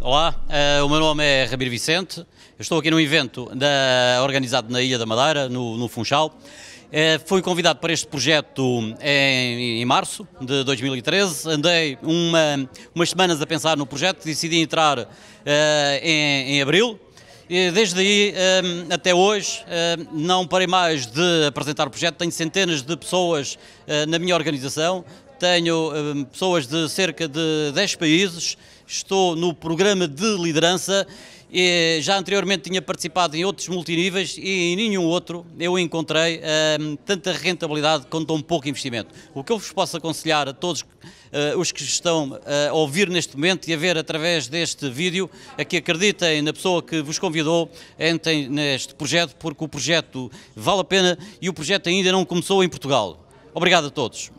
Olá, uh, o meu nome é Ramiro Vicente, eu estou aqui num evento da, organizado na Ilha da Madeira, no, no Funchal. Uh, fui convidado para este projeto em, em, março de 2013, andei uma, umas semanas a pensar no projeto, decidi entrar uh, em, em abril, desde aí até hoje não parei mais de apresentar o projeto. Tenho centenas de pessoas na minha organização, tenho hum, pessoas de cerca de 10 países, estou no programa de liderança. E já anteriormente tinha participado em outros multiníveis e em nenhum outro eu encontrei hum, tanta rentabilidade com tão pouco investimento. O que eu vos posso aconselhar a todos uh, os que estão uh, a ouvir neste momento e a ver através deste vídeo é que acreditem na pessoa que vos convidou, entrem neste projeto, porque o projeto vale a pena e o projeto ainda não começou em Portugal. Obrigado a todos.